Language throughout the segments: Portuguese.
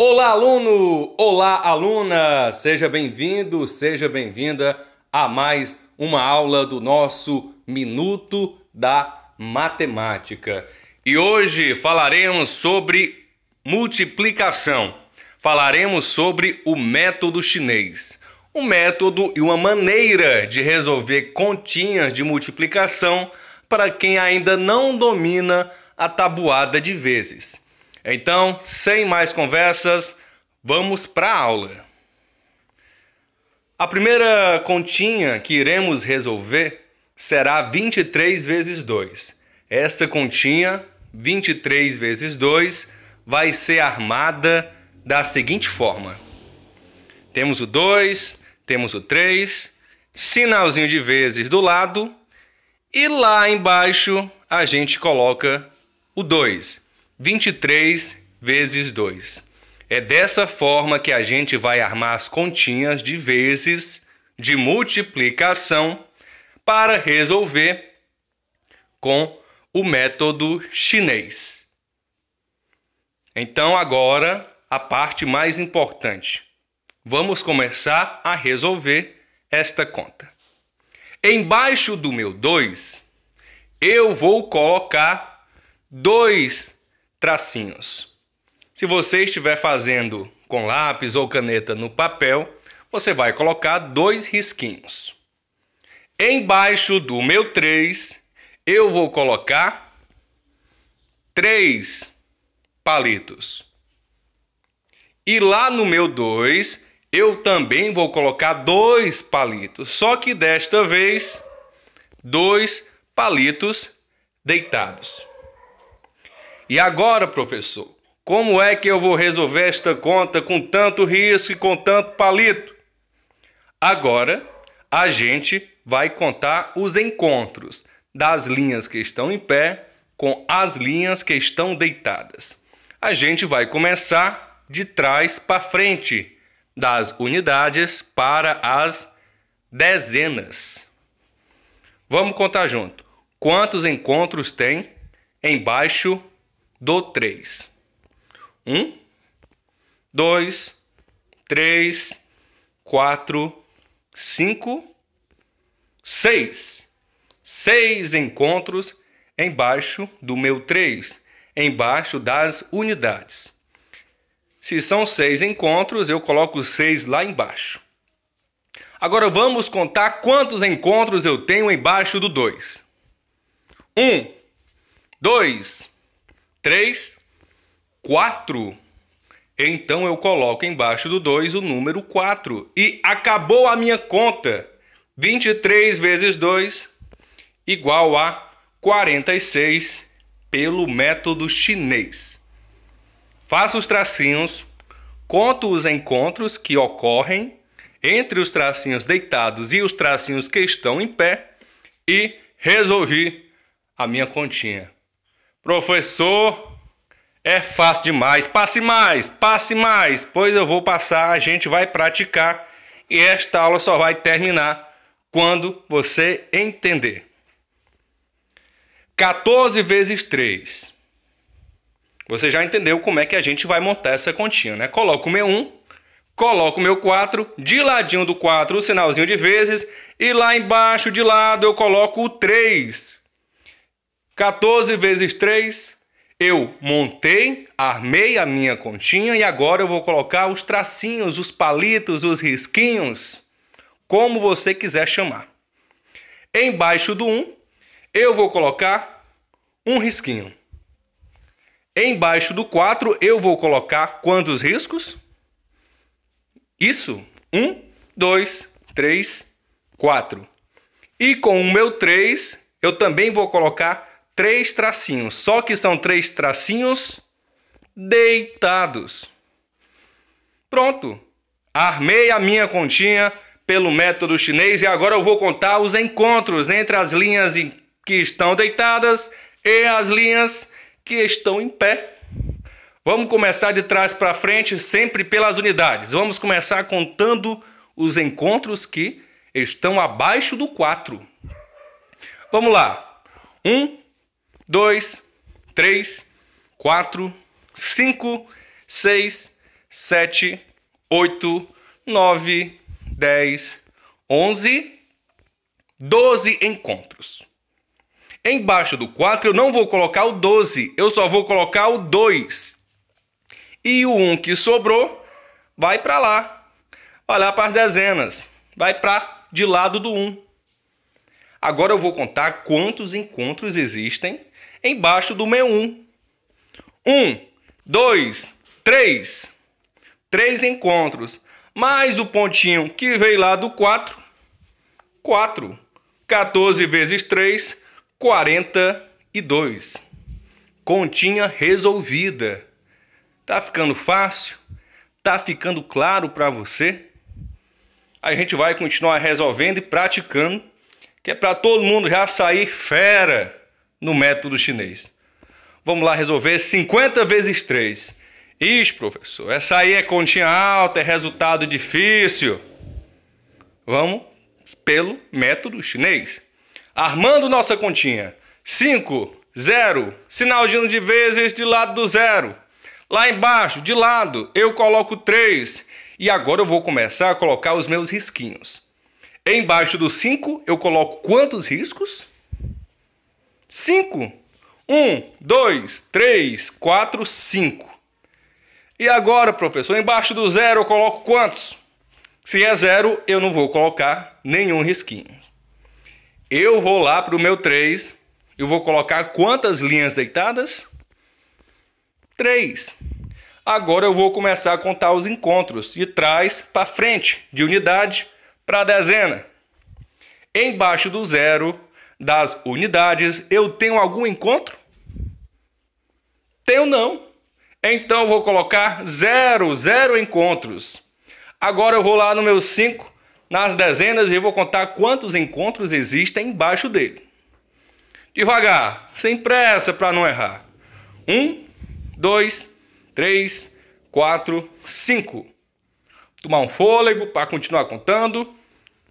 Olá, aluno! Olá, aluna! Seja bem-vindo, seja bem-vinda a mais uma aula do nosso Minuto da Matemática. E hoje falaremos sobre multiplicação. Falaremos sobre o método chinês. Um método e uma maneira de resolver continhas de multiplicação para quem ainda não domina a tabuada de vezes. Então, sem mais conversas, vamos para a aula. A primeira continha que iremos resolver será 23 vezes 2. Essa continha, 23 vezes 2, vai ser armada da seguinte forma. Temos o 2, temos o 3, sinalzinho de vezes do lado, e lá embaixo a gente coloca o 2. 23 vezes 2. É dessa forma que a gente vai armar as continhas de vezes, de multiplicação, para resolver com o método chinês. Então, agora a parte mais importante. Vamos começar a resolver esta conta. Embaixo do meu 2, eu vou colocar 2 tracinhos. Se você estiver fazendo com lápis ou caneta no papel, você vai colocar dois risquinhos. Embaixo do meu 3, eu vou colocar três palitos. E lá no meu 2, eu também vou colocar dois palitos, só que desta vez dois palitos deitados. E agora, professor, como é que eu vou resolver esta conta com tanto risco e com tanto palito? Agora, a gente vai contar os encontros das linhas que estão em pé com as linhas que estão deitadas. A gente vai começar de trás para frente, das unidades para as dezenas. Vamos contar junto. Quantos encontros tem embaixo do 3. 1, 2, 3, 4, 5, 6. 6 encontros embaixo do meu 3, embaixo das unidades. Se são 6 encontros, eu coloco 6 lá embaixo. Agora vamos contar quantos encontros eu tenho embaixo do 2. 1, 2, 3, 4. Então eu coloco embaixo do 2 o número 4 e acabou a minha conta. 23 vezes 2 igual a 46 pelo método chinês. Faço os tracinhos, conto os encontros que ocorrem entre os tracinhos deitados e os tracinhos que estão em pé e resolvi a minha continha. Professor, é fácil demais. Passe mais, passe mais, pois eu vou passar, a gente vai praticar e esta aula só vai terminar quando você entender. 14 vezes 3. Você já entendeu como é que a gente vai montar essa continha, né? Coloco o meu 1, coloco o meu 4, de ladinho do 4 o sinalzinho de vezes e lá embaixo de lado eu coloco o 3, 14 vezes 3, eu montei, armei a minha continha e agora eu vou colocar os tracinhos, os palitos, os risquinhos, como você quiser chamar. Embaixo do 1, eu vou colocar um risquinho. Embaixo do 4, eu vou colocar quantos riscos? Isso. 1, 2, 3, 4. E com o meu 3, eu também vou colocar três tracinhos. Só que são três tracinhos deitados. Pronto. Armei a minha continha pelo método chinês e agora eu vou contar os encontros entre as linhas que estão deitadas e as linhas que estão em pé. Vamos começar de trás para frente, sempre pelas unidades. Vamos começar contando os encontros que estão abaixo do 4. Vamos lá. 1, 2, 3, 4, 5, 6, 7, 8, 9, 10, 11, 12 encontros. Embaixo do 4 eu não vou colocar o 12, eu só vou colocar o 2. E o 1 que sobrou vai para lá, vai lá para as dezenas, vai para de lado do 1. Agora eu vou contar quantos encontros existem embaixo do meu 1. 1, 2, 3. 3 encontros. Mais o pontinho que veio lá do 4. 4. 14 vezes 3, 42. Continha resolvida. Tá ficando fácil? Tá ficando claro para você? A gente vai continuar resolvendo e praticando, que é para todo mundo já sair fera no método chinês. Vamos lá resolver 50 vezes 3. Isso, professor. Essa aí é continha alta, é resultado difícil. Vamos pelo método chinês. Armando nossa continha. 5, 0, sinal de 1 de vezes de lado do zero. Lá embaixo, de lado, eu coloco 3. E agora eu vou começar a colocar os meus risquinhos. Embaixo do 5, eu coloco quantos riscos? 5. 1, 2, 3, 4, 5. E agora, professor, embaixo do zero eu coloco quantos? Se é zero, eu não vou colocar nenhum risquinho. Eu vou lá para o meu 3 eu vou colocar quantas linhas deitadas? 3. Agora eu vou começar a contar os encontros de trás para frente, de unidade para dezena. Embaixo do zero das unidades. Eu tenho algum encontro? Tenho não. Então eu vou colocar zero, zero encontros. Agora eu vou lá no meu 5, nas dezenas, e eu vou contar quantos encontros existem embaixo dele. Devagar, sem pressa para não errar. 1, 2, 3, 4, 5. Tomar um fôlego para continuar contando.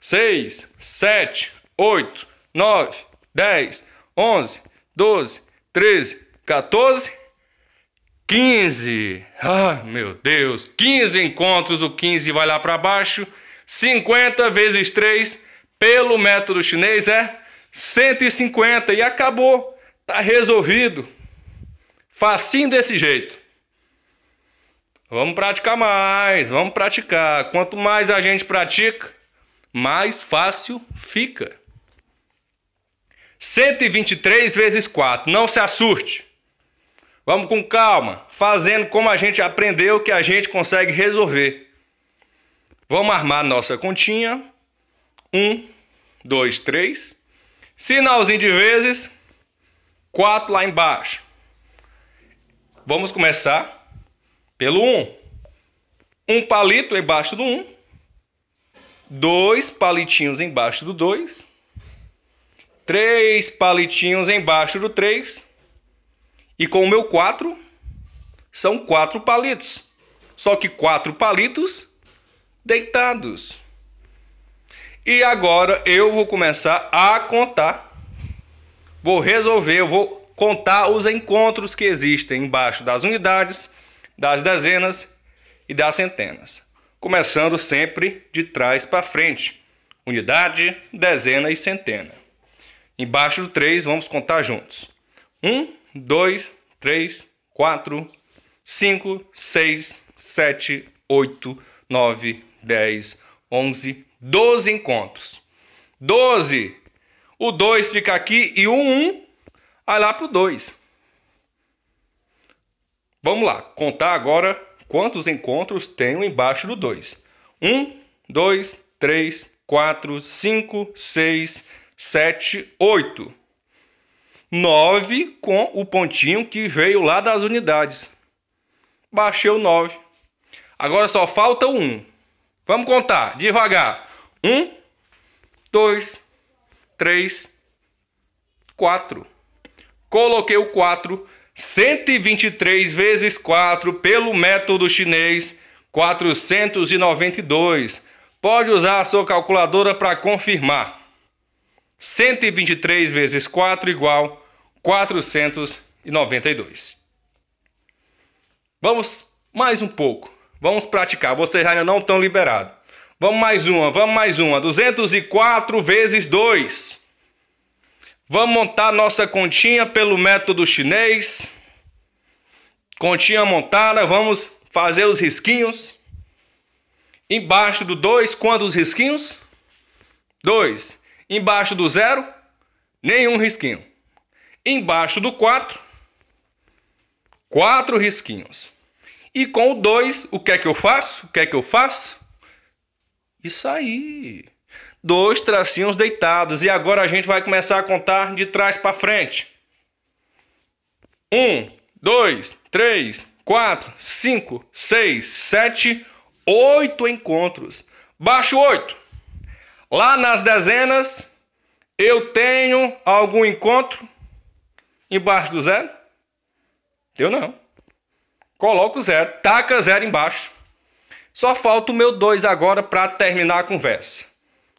6, 7, 8, 9, 10, 11, 12, 13, 14, 15. Ah, meu Deus. 15 encontros, o 15 vai lá para baixo. 50 vezes 3, pelo método chinês, é 150. E acabou. Tá resolvido. Facinho desse jeito. Vamos praticar mais, vamos praticar. Quanto mais a gente pratica, mais fácil fica. 123 vezes 4. Não se assuste. Vamos com calma, fazendo como a gente aprendeu que a gente consegue resolver. Vamos armar nossa continha. 1, 2, 3. Sinalzinho de vezes. 4 lá embaixo. Vamos começar pelo 1. Um palito embaixo do 1. Um, dois palitinhos embaixo do 2 três palitinhos embaixo do 3. E com o meu 4, são quatro palitos. Só que quatro palitos deitados. E agora eu vou começar a contar. Vou resolver, eu vou contar os encontros que existem embaixo das unidades, das dezenas e das centenas. Começando sempre de trás para frente. Unidade, dezena e centena. Embaixo do 3, vamos contar juntos. 1, 2, 3, 4, 5, 6, 7, 8, 9, 10, 11, 12 encontros. 12. O 2 fica aqui e o 1 vai lá para o 2. Vamos lá, contar agora quantos encontros tem embaixo do 2. 1, 2, 3, 4, 5, 6, 7. 7, 8. 9 com o pontinho que veio lá das unidades. Baixei o 9. Agora só falta o 1. Vamos contar devagar. 1, 2, 3, 4. Coloquei o 4. 123 vezes 4 pelo método chinês 492. Pode usar a sua calculadora para confirmar. 123 vezes 4 igual 492. Vamos mais um pouco. Vamos praticar. Vocês ainda não estão liberados. Vamos mais uma, vamos mais uma. 204 vezes 2. Vamos montar nossa continha pelo método chinês. Continha montada, vamos fazer os risquinhos. Embaixo do 2, quantos risquinhos? 2. Embaixo do zero, nenhum risquinho. Embaixo do quatro, quatro risquinhos. E com o dois, o que é que eu faço? O que é que eu faço? Isso aí. Dois tracinhos deitados. E agora a gente vai começar a contar de trás para frente. Um, dois, três, quatro, cinco, seis, sete, oito encontros. Baixo oito. Lá nas dezenas, eu tenho algum encontro embaixo do zero? Eu não. Coloco zero, taca zero embaixo. Só falta o meu dois agora para terminar a conversa.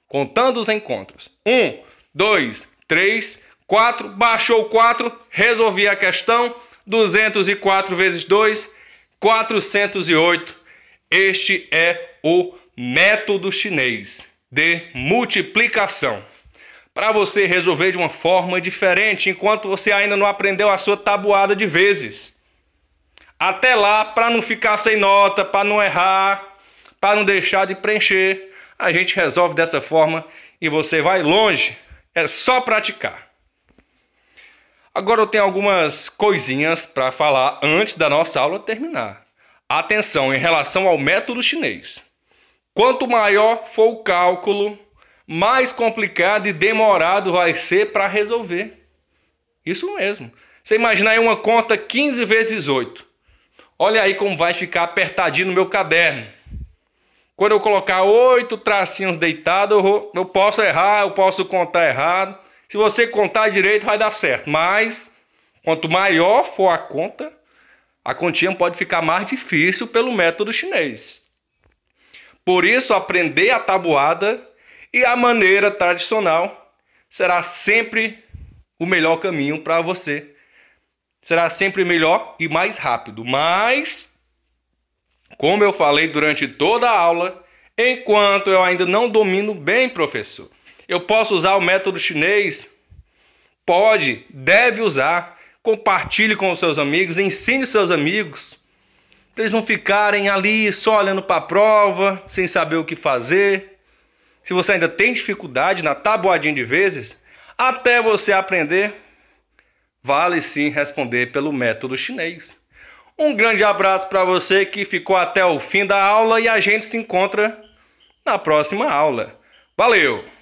Contando os encontros. um dois três quatro baixou quatro resolvi a questão. 204 vezes 2, 408. Este é o método chinês de multiplicação. Para você resolver de uma forma diferente enquanto você ainda não aprendeu a sua tabuada de vezes. Até lá, para não ficar sem nota, para não errar, para não deixar de preencher, a gente resolve dessa forma e você vai longe. É só praticar. Agora eu tenho algumas coisinhas para falar antes da nossa aula terminar. Atenção em relação ao método chinês. Quanto maior for o cálculo, mais complicado e demorado vai ser para resolver. Isso mesmo. Você imaginar aí uma conta 15 vezes 8. Olha aí como vai ficar apertadinho no meu caderno. Quando eu colocar oito tracinhos deitados, eu, eu posso errar, eu posso contar errado. Se você contar direito, vai dar certo. Mas, quanto maior for a conta, a continha pode ficar mais difícil pelo método chinês. Por isso, aprender a tabuada e a maneira tradicional será sempre o melhor caminho para você. Será sempre melhor e mais rápido. Mas, como eu falei durante toda a aula, enquanto eu ainda não domino bem, professor, eu posso usar o método chinês? Pode, deve usar. Compartilhe com os seus amigos, ensine seus amigos. Para eles não ficarem ali só olhando para a prova, sem saber o que fazer. Se você ainda tem dificuldade na tabuadinha de vezes, até você aprender, vale sim responder pelo método chinês. Um grande abraço para você que ficou até o fim da aula e a gente se encontra na próxima aula. Valeu!